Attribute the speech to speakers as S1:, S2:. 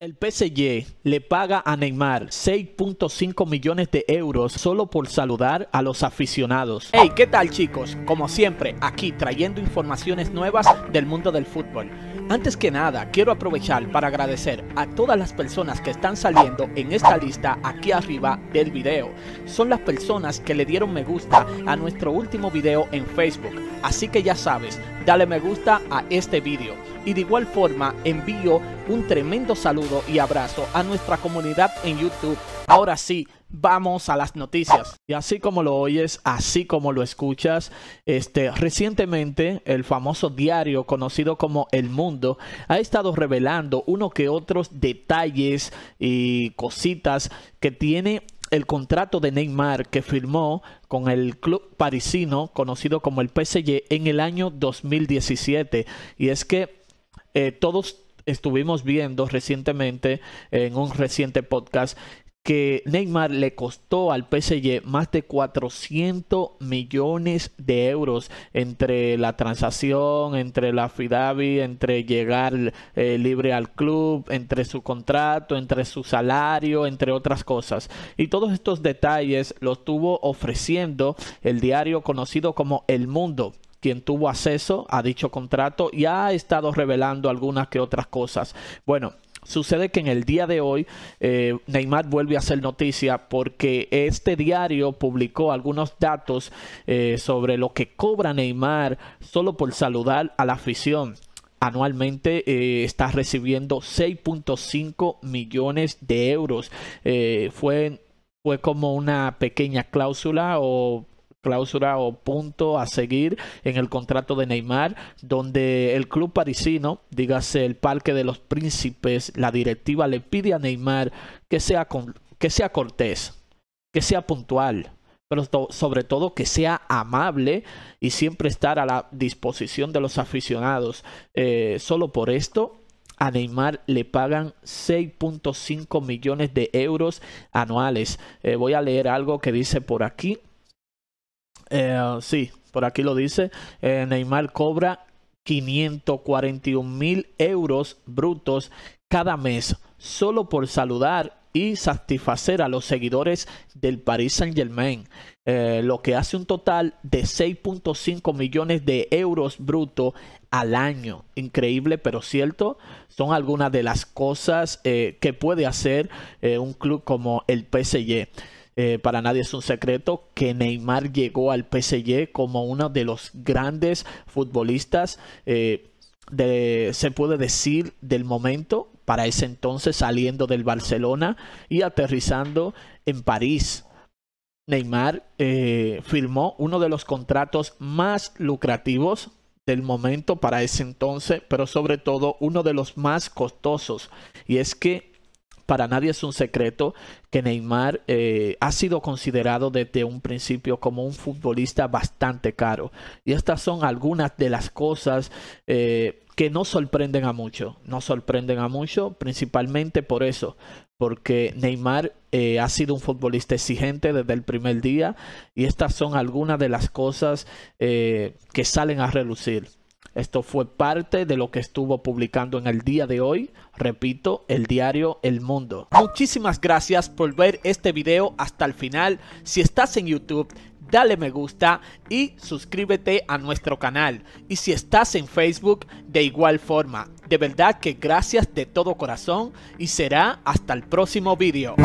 S1: El PSG le paga a Neymar 6.5 millones de euros solo por saludar a los aficionados. Hey, ¿qué tal chicos? Como siempre, aquí trayendo informaciones nuevas del mundo del fútbol. Antes que nada, quiero aprovechar para agradecer a todas las personas que están saliendo en esta lista aquí arriba del video. Son las personas que le dieron me gusta a nuestro último video en Facebook. Así que ya sabes, dale me gusta a este video. Y de igual forma envío un tremendo saludo y abrazo a nuestra comunidad en YouTube Ahora sí, vamos a las noticias. Y así como lo oyes, así como lo escuchas, este, recientemente el famoso diario conocido como El Mundo ha estado revelando uno que otros detalles y cositas que tiene el contrato de Neymar que firmó con el club parisino conocido como el PSG en el año 2017. Y es que eh, todos estuvimos viendo recientemente en un reciente podcast que Neymar le costó al PSG más de 400 millones de euros entre la transacción, entre la Fidavi, entre llegar eh, libre al club, entre su contrato, entre su salario, entre otras cosas. Y todos estos detalles los tuvo ofreciendo el diario conocido como El Mundo quien tuvo acceso a dicho contrato y ha estado revelando algunas que otras cosas. Bueno, Sucede que en el día de hoy eh, Neymar vuelve a hacer noticia porque este diario publicó algunos datos eh, sobre lo que cobra Neymar solo por saludar a la afición. Anualmente eh, está recibiendo 6.5 millones de euros. fue, fue como una pequeña cláusula o cláusula o punto a seguir en el contrato de Neymar, donde el club parisino, dígase el Parque de los Príncipes, la directiva le pide a Neymar que sea, con, que sea cortés, que sea puntual, pero sobre todo que sea amable y siempre estar a la disposición de los aficionados. Eh, solo por esto, a Neymar le pagan 6.5 millones de euros anuales. Eh, voy a leer algo que dice por aquí. Eh, sí, por aquí lo dice. Eh, Neymar cobra 541 mil euros brutos cada mes solo por saludar y satisfacer a los seguidores del Paris Saint Germain, eh, lo que hace un total de 6.5 millones de euros brutos al año. Increíble, pero cierto, son algunas de las cosas que puede hacer un club como el PSG. Eh, para nadie es un secreto que Neymar llegó al PSG como uno de los grandes futbolistas, eh, de, se puede decir, del momento, para ese entonces saliendo del Barcelona y aterrizando en París. Neymar eh, firmó uno de los contratos más lucrativos del momento para ese entonces, pero sobre todo uno de los más costosos. Y es que para nadie es un secreto que Neymar eh, ha sido considerado desde un principio como un futbolista bastante caro. Y estas son algunas de las cosas eh, que no sorprenden a mucho. No sorprenden a mucho principalmente por eso, porque Neymar eh, ha sido un futbolista exigente desde el primer día y estas son algunas de las cosas que salen a relucir. Esto fue parte de lo que estuvo publicando en el día de hoy, repito, el diario El Mundo. Muchísimas gracias por ver este video hasta el final. Si estás en YouTube, dale me gusta y suscríbete a nuestro canal. Y si estás en Facebook, de igual forma. De verdad que gracias de todo corazón y será hasta el próximo video.